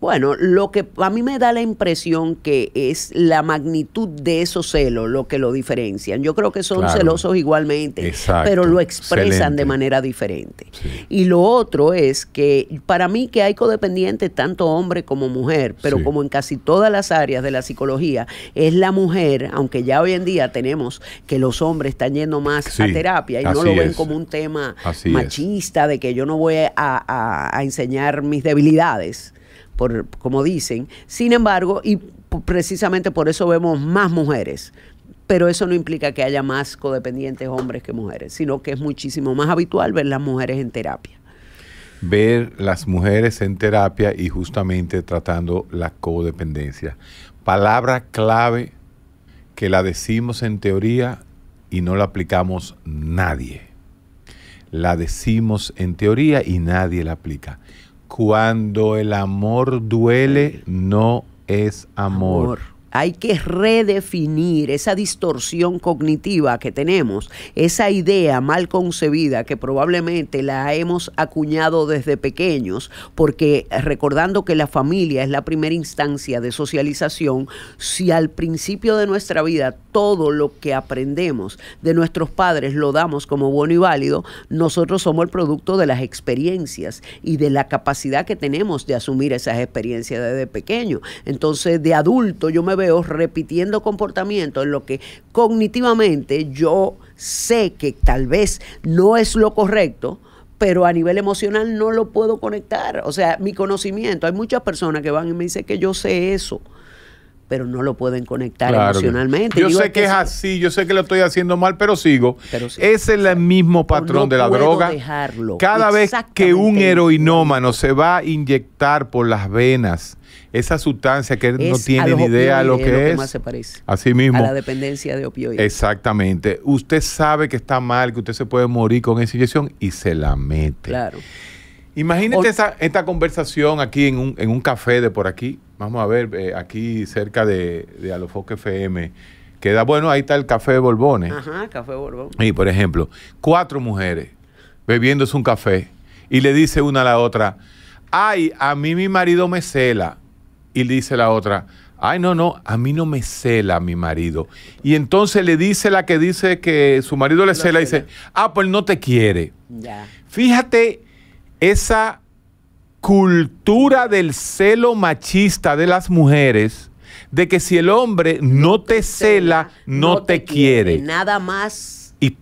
Bueno, lo que a mí me da la impresión que es la magnitud de esos celos lo que lo diferencian. Yo creo que son celosos igualmente, pero lo expresan de manera diferente. Y lo otro es que para mí que hay codependientes tanto hombre como mujer, pero como en casi todas las áreas de la psicología, es la mujer, aunque ya hoy en día tenemos que los hombres están yendo más a terapia y no lo ven como un tema machista de que yo no voy a, a enseñar mis debilidades como dicen. Sin embargo, y precisamente por eso vemos más mujeres pero eso no implica que haya más codependientes hombres que mujeres, sino que es muchísimo más habitual ver las mujeres en terapia. Ver las mujeres en terapia y justamente tratando la codependencia. Palabra clave que la decimos en teoría y no la aplicamos nadie. La decimos en teoría y nadie la aplica. Cuando el amor duele, no es amor hay que redefinir esa distorsión cognitiva que tenemos, esa idea mal concebida que probablemente la hemos acuñado desde pequeños, porque recordando que la familia es la primera instancia de socialización, si al principio de nuestra vida todo lo que aprendemos de nuestros padres lo damos como bueno y válido, nosotros somos el producto de las experiencias y de la capacidad que tenemos de asumir esas experiencias desde pequeño. Entonces, de adulto yo me veo repitiendo comportamientos en lo que cognitivamente yo sé que tal vez no es lo correcto, pero a nivel emocional no lo puedo conectar. O sea, mi conocimiento, hay muchas personas que van y me dicen que yo sé eso pero no lo pueden conectar emocionalmente. Yo sé que es así, yo sé que lo estoy haciendo mal, pero sigo. Ese es el mismo patrón de la droga. Cada vez que un heroinómano se va a inyectar por las venas esa sustancia que no tiene ni idea de lo que es. más se Así mismo. A la dependencia de opioides. Exactamente. Usted sabe que está mal, que usted se puede morir con esa inyección y se la mete. Claro. Imagínate esta conversación aquí en un, en un café de por aquí. Vamos a ver, eh, aquí cerca de, Alofoque FM, queda, bueno, ahí está el Café Borbones. Ajá, Café Borbones. Y, por ejemplo, cuatro mujeres bebiéndose un café y le dice una a la otra, ay, a mí mi marido me cela. Y le dice la otra, ay, no, no, a mí no me cela mi marido. Y entonces le dice la que dice que su marido le cela, y dice, ah, pues no te quiere. Fíjate esa cultura del celo machista de las mujeres, de que si el hombre no, te, cela, no, te, quiere. Nada más. Y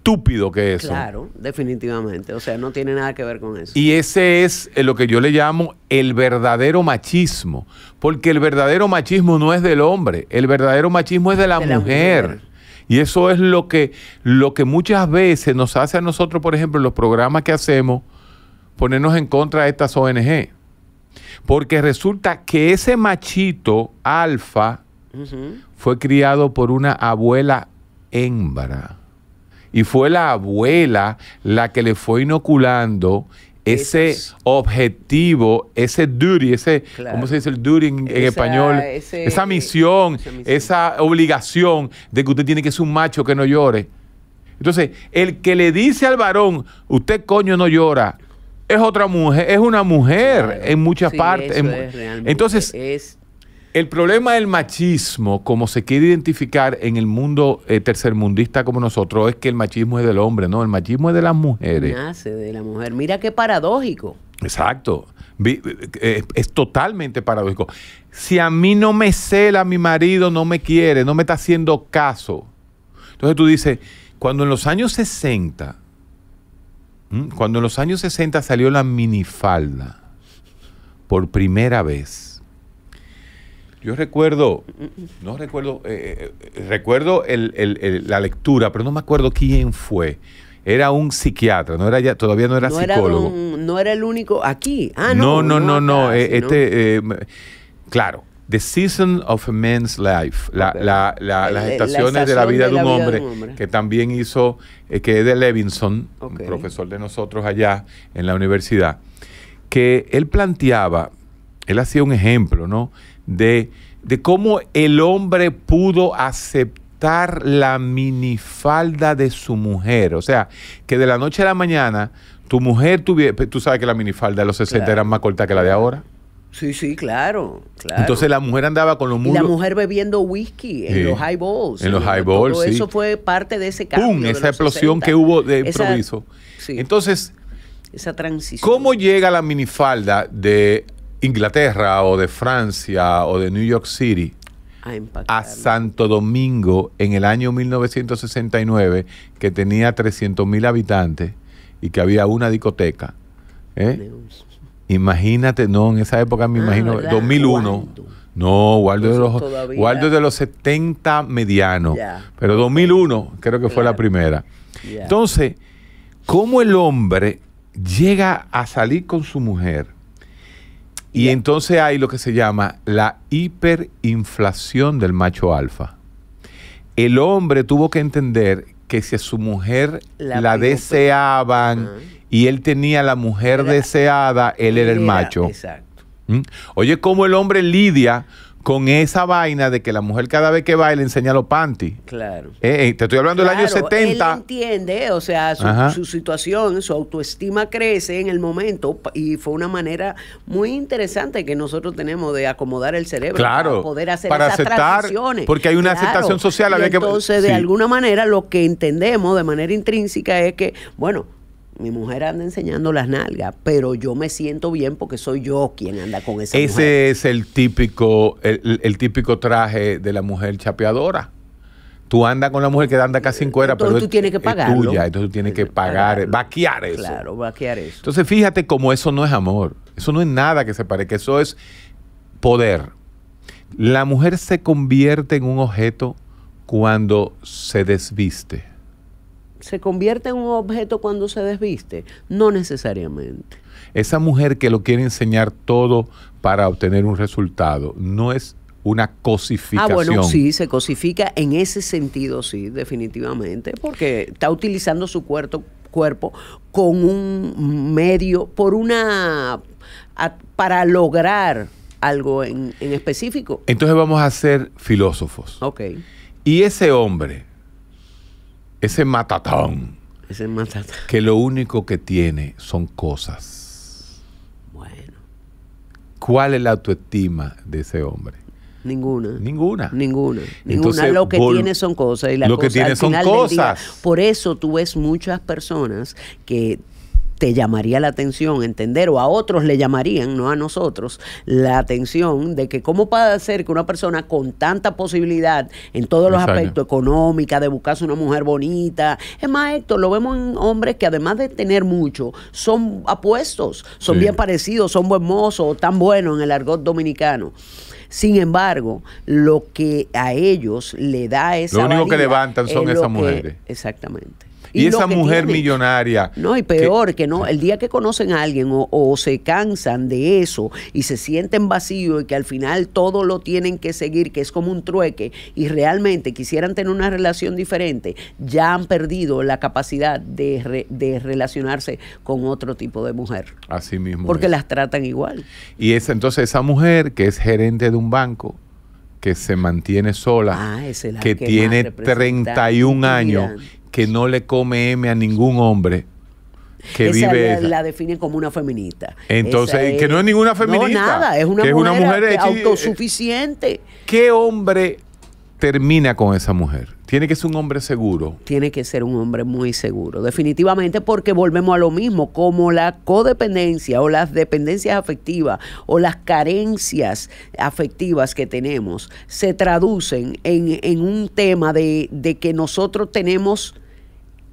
que eso. Claro, definitivamente. O sea, no tiene nada que ver con eso. Y ese es eh, lo que yo le llamo el verdadero machismo. Porque el verdadero machismo no es del hombre, el verdadero machismo es de la, mujer. Y eso es lo que, lo que muchas veces nos hace a nosotros, por ejemplo, los programas que hacemos, ponernos en contra de estas ONG. Porque resulta que ese machito alfa fue criado por una abuela hembra. Y fue la abuela la que le fue inoculando ese objetivo, ese duty, ese, ¿cómo se dice el duty en, español? esa, misión, esa, misión, esa obligación de que usted tiene que ser un macho que no llore. Entonces, el que le dice al varón, usted coño no llora, es otra mujer, es una mujer en muchas partes. entonces, el problema del machismo, como se quiere identificar en el mundo eh, tercermundista como nosotros, es que el machismo es del hombre, no, el machismo es de las mujeres. Nace de la mujer. Mira qué paradójico. Exacto. Eh, eh, es, es, totalmente paradójico. Si a mí no me cela, mi marido no me quiere, no me está haciendo caso. Entonces tú dices, cuando en los años 60 ¿Mm? Cuando en los años 60 salió la minifalda por primera vez, yo recuerdo, no recuerdo, eh, eh, recuerdo la lectura, pero no me acuerdo quién fue era un psiquiatra, no era ya, todavía no era psicólogo. no era el único aquí. Ah, no. No, no, no, eh, este, claro, The Season of a Man's Life, las estaciones de la vida de, un, hombre, que también hizo, eh, que es de Levinson, un profesor de nosotros allá en la universidad, que él planteaba, él hacía un ejemplo, ¿no? De, de cómo el hombre pudo aceptar la minifalda de su mujer. O sea, que de la noche a la mañana tu mujer tuviera, tú sabes que la minifalda de los 60 era más corta que la de ahora. Sí, sí, claro, claro. Entonces la mujer andaba con los muros. la mujer bebiendo whisky en los los highballs. En los highballs, balls, sí. Eso fue parte de ese cambio. ¡Pum! Esa explosión que hubo de improviso. sí. Entonces, esa transición. ¿Cómo llega la minifalda de Inglaterra o de Francia o de New York City a, Santo Domingo en el año 1969, que tenía 300.000 mil habitantes y que había una discoteca? ¿eh? Imagínate, no, en esa época me ah, imagino, 2001. No, Waldo de, los, de los 70 medianos. Pero 2001 creo que fue la primera. Entonces, ¿cómo el hombre llega a salir con su mujer? Y entonces hay lo que se llama la hiperinflación del macho alfa. El hombre tuvo que entender que si a su mujer la, deseaban... Ah y él tenía la mujer deseada, él era el macho. Exacto. ¿Mm? Oye, cómo el hombre lidia con esa vaina de que la mujer cada vez que va le enseña los panty? Claro. Eh, eh, te estoy hablando del año 70. Él entiende, o sea, su, situación, su autoestima crece en el momento y fue una manera muy interesante que nosotros tenemos de acomodar el cerebro para poder hacer para Porque hay una aceptación social. entonces, de alguna manera, lo que entendemos de manera intrínseca es que, bueno, mi mujer anda enseñando las nalgas, pero yo me siento bien porque soy yo quien anda con esa Ese es el típico, el, típico traje de la mujer chapeadora. Tú andas con la mujer que anda casi en cuera, pero tú tienes que pagar. tuya, entonces tú tienes que pagar, vaquear eso. Claro, vaquear eso. Entonces fíjate cómo eso no es amor, eso no es nada que se parezca, eso es poder. La mujer se convierte en un objeto cuando se desviste se convierte en un objeto cuando se desviste? No necesariamente. Esa mujer que lo quiere enseñar todo para obtener un resultado, ¿no es una cosificación? Ah, bueno, sí, se cosifica en ese sentido, sí, definitivamente, porque está utilizando su cuerpo, con un medio, por una, para lograr algo en, en específico. Entonces vamos a ser filósofos. Ok. Y ese hombre ese matatón. Ese matatón. Que lo único que tiene son cosas. Bueno. ¿Cuál es la autoestima de ese hombre? Ninguna. Ninguna. Ninguna. Entonces, Lo que tiene son cosas. Y lo que tiene son cosas. por eso tú ves muchas personas que te llamaría la atención entender, o a otros le llamarían, no a nosotros, la atención de que cómo puede ser que una persona con tanta posibilidad en todos los aspectos, económicos, de buscarse una mujer bonita, es más, esto lo vemos en hombres que además de tener mucho, son apuestos, son bien parecidos, son buen tan buenos en el argot dominicano. Sin embargo, lo que a ellos le da esa. Lo único que levantan son esas mujeres. exactamente. Y, esa mujer millonaria. No, y peor, que, no, el día que conocen a alguien o, se cansan de eso y se sienten vacíos y que al final todo lo tienen que seguir, que es como un trueque, y realmente quisieran tener una relación diferente, ya han perdido la capacidad de, relacionarse con otro tipo de mujer. Así mismo. Porque las tratan igual. Y es entonces esa mujer que es gerente de un banco, que se mantiene sola, ah, que, tiene 31 años que no le come M a ningún hombre que vive la, la, como una feminista. Entonces, que no es ninguna feminista. No, es una mujer, es una mujer eh, autosuficiente. ¿Qué hombre termina con esa mujer? Tiene que ser un hombre seguro. Tiene que ser un hombre muy seguro, definitivamente, porque volvemos a lo mismo, como la codependencia o las dependencias afectivas o las carencias afectivas que tenemos se traducen en, un tema de, de que nosotros tenemos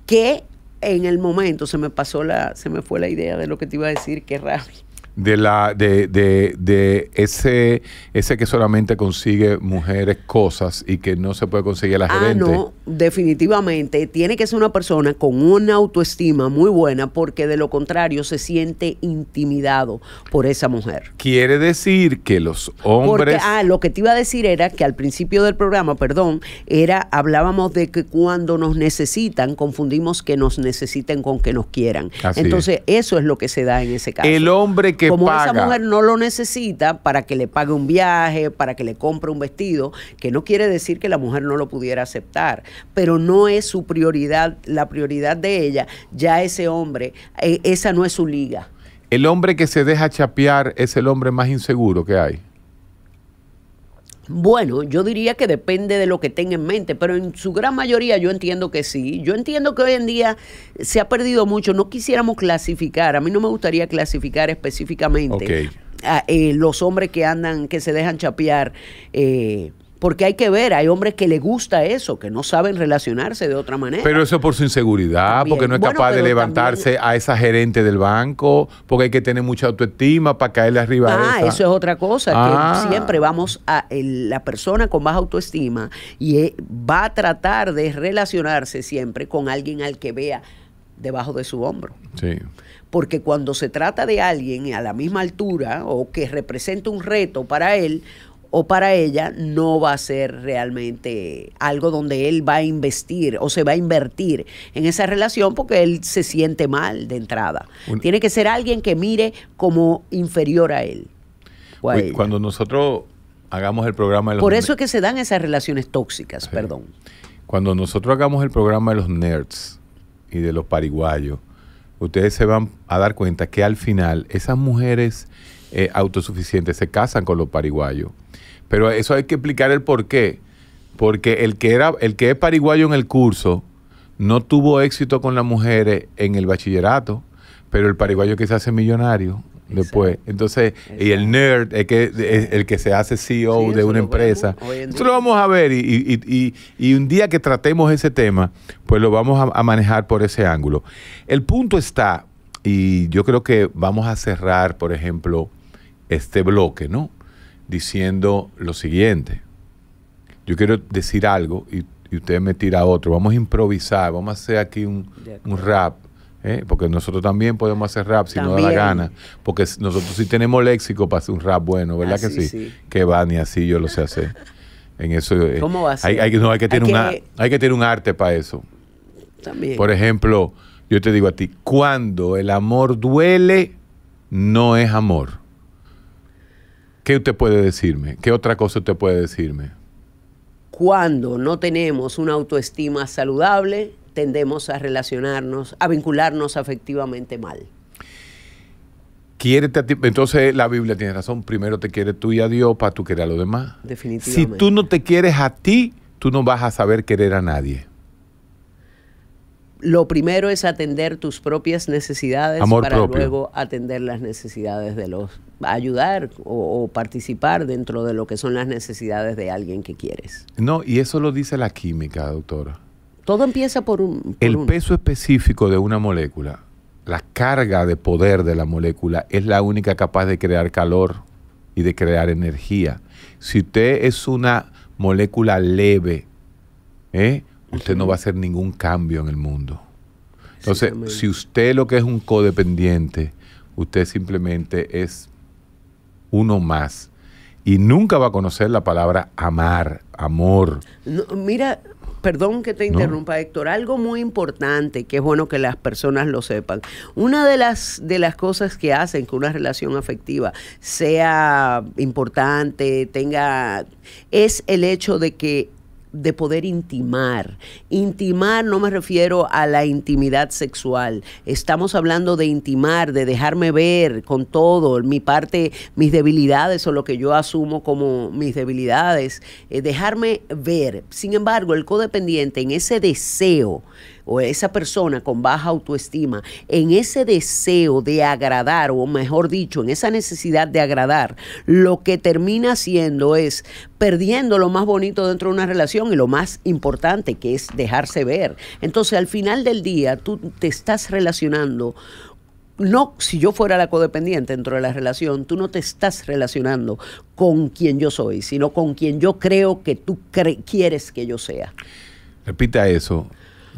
que en el momento se me pasó la, se me fue la idea de lo que te iba a decir, qué rabia de la de, ese ese que solamente consigue mujeres cosas y que no se puede conseguir a la ah, No, definitivamente tiene que ser una persona con una autoestima muy buena porque de lo contrario se siente intimidado por esa mujer. Quiere decir que los hombres porque, ah, lo que te iba a decir era que al principio del programa, perdón, era hablábamos de que cuando nos necesitan confundimos que nos necesiten con que nos quieran. Entonces, eso es lo que se da en ese caso. El hombre que como esa mujer no lo necesita para que le pague un viaje, para que le compre un vestido, que no quiere decir que la mujer no lo pudiera aceptar, pero no es su prioridad, la prioridad de ella, ya ese hombre, eh, esa no es su liga. El hombre que se deja chapear es el hombre más inseguro que hay. Bueno, yo diría que depende de lo que tenga en mente, pero en su gran mayoría yo entiendo que sí. Yo entiendo que hoy en día se ha perdido mucho. No quisiéramos clasificar, a mí no me gustaría clasificar específicamente a eh, los hombres que andan, que se dejan chapear. Eh, porque hay que ver, hay hombres que le gusta eso, que no saben relacionarse de otra manera. Pero eso por su inseguridad, porque no es capaz de levantarse a esa gerente del banco, porque hay que tener mucha autoestima para caerle arriba ah, a esa. eso es otra cosa, que ah. siempre vamos a la persona con baja autoestima y eh, va a tratar de relacionarse siempre con alguien al que vea debajo de su hombro. Sí. Porque cuando se trata de alguien a la misma altura o que representa un reto para él, o para ella no va a ser realmente algo donde él va a investir o se va a invertir en esa relación porque él se siente mal de entrada. Tiene que ser alguien que mire como inferior a él. cuando nosotros hagamos el programa de los Por eso es que se dan esas relaciones tóxicas, perdón. Cuando nosotros hagamos el programa de los nerds y de los pariguayos, ustedes se van a dar cuenta que al final esas mujeres eh, autosuficientes se casan con los pariguayos pero eso hay que explicar el por qué. Porque el que, era, el que es pariguayo en el curso no tuvo éxito con las mujeres en el bachillerato, pero el pariguayo que se hace millonario después. Entonces, y el nerd es que, el que se hace CEO de una empresa. Esto lo vamos a ver y, un día que tratemos ese tema, pues lo vamos a, a manejar por ese ángulo. El punto está, y yo creo que vamos a cerrar, por ejemplo, este bloque, ¿no? diciendo lo siguiente. Yo quiero decir algo y, usted me tira otro. Vamos a improvisar, vamos a hacer aquí un, rap. ¿eh? Porque nosotros también podemos hacer rap si nos da la gana. Porque nosotros sí tenemos léxico para hacer un rap bueno, ¿verdad que ah, sí? Que va, ni así yo lo sé hacer. En eso, eh, ¿Cómo va Hay, que tener hay hay que tener un arte para eso. Por ejemplo, yo te digo a ti, cuando el amor duele, no es amor. ¿Qué usted puede decirme? ¿Qué otra cosa usted puede decirme? Cuando no tenemos una autoestima saludable, tendemos a relacionarnos, a vincularnos afectivamente mal. Quiérete Entonces eh, la Biblia tiene razón. Primero te quiere tú y a Dios para tú querer a los demás. Definitivamente. Si tú no te quieres a ti, tú no vas a saber querer a nadie. Lo primero es atender tus propias necesidades para luego atender las necesidades de los ayudar o, participar dentro de lo que son las necesidades de alguien que quieres. No, y eso lo dice la química, doctora. Todo empieza por un... el peso específico de una molécula, la carga de poder de la molécula es la única capaz de crear calor y de crear energía. Si usted es una molécula leve, ¿eh? usted no va a hacer ningún cambio en el mundo. Entonces, si usted lo que es un codependiente, usted simplemente es uno más. Y nunca va a conocer la palabra amar, amor. mira, perdón que te interrumpa, Héctor, algo muy importante que es bueno que las personas lo sepan. Una de las, de las cosas que hacen que una relación afectiva sea importante, tenga, es el hecho de que de poder intimar. Intimar no me refiero a la intimidad sexual. Estamos hablando de intimar, de dejarme ver con todo, mi parte, mis debilidades o lo que yo asumo como mis debilidades, eh, dejarme ver. Sin embargo, el codependiente en ese deseo o esa persona con baja autoestima, en ese deseo de agradar, o mejor dicho, en esa necesidad de agradar, lo que termina haciendo es perdiendo lo más bonito dentro de una relación y lo más importante que es dejarse ver. Entonces al final del día tú te estás relacionando no, si yo fuera la codependiente dentro de la relación, tú no te estás relacionando con quien yo soy, sino con quien yo creo que tú quieres que yo sea. Repita eso,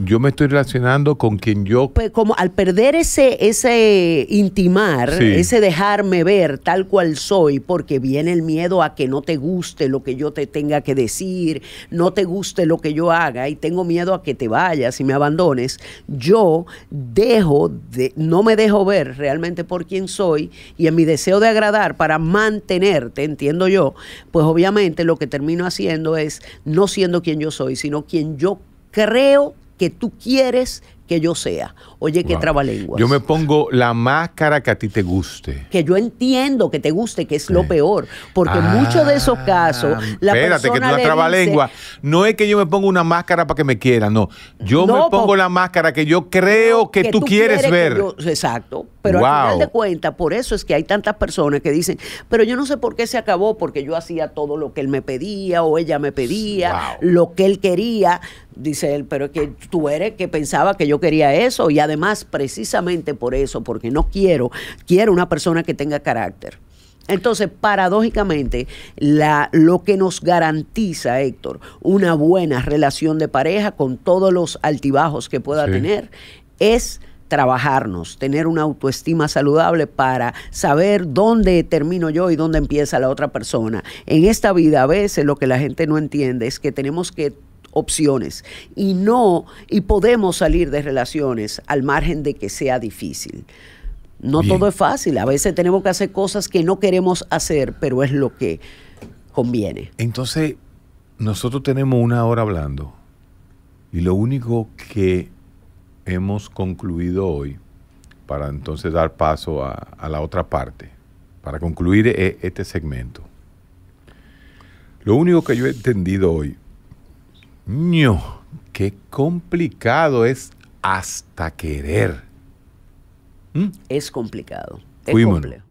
yo me estoy relacionando con quien yo... Pues como al perder ese, ese intimar, ese dejarme ver tal cual soy, porque viene el miedo a que no te guste lo que yo te tenga que decir, no te guste lo que yo haga y tengo miedo a que te vayas y me abandones, yo dejo, de, no me dejo ver realmente por quien soy y en mi deseo de agradar para mantenerte, entiendo yo, pues obviamente lo que termino haciendo es no siendo quien yo soy, sino quien yo creo que tú quieres que yo sea Oye, qué trabalengua. trabalenguas. Yo me pongo la máscara que a ti te guste. Que yo entiendo que te guste, que es lo peor. Porque en muchos de esos ah, casos, la Espérate, que tú la trabalengua. no es que yo me ponga una máscara para que me quieran, no. Yo me pongo la máscara que yo creo que, tú, quieres, ver. exacto. Pero al final de cuentas, por eso es que hay tantas personas que dicen, pero yo no sé por qué se acabó, porque yo hacía todo lo que él me pedía o ella me pedía, lo que él quería. Dice él, pero es que tú eres que pensaba que yo quería eso y además, precisamente por eso, porque no quiero, quiero una persona que tenga carácter. Entonces, paradójicamente, la, lo que nos garantiza, Héctor, una buena relación de pareja con todos los altibajos que pueda tener, es trabajarnos, tener una autoestima saludable para saber dónde termino yo y dónde empieza la otra persona. En esta vida a veces lo que la gente no entiende es que tenemos que opciones y no, y podemos salir de relaciones al margen de que sea difícil. No todo es fácil, a veces tenemos que hacer cosas que no queremos hacer, pero es lo que conviene. Entonces, nosotros tenemos una hora hablando y lo único que hemos concluido hoy, para entonces dar paso a, la otra parte, para concluir e, este segmento. Lo único que yo he entendido hoy ño, qué complicado es hasta querer. ¿Mm? Es complicado. Es complejo.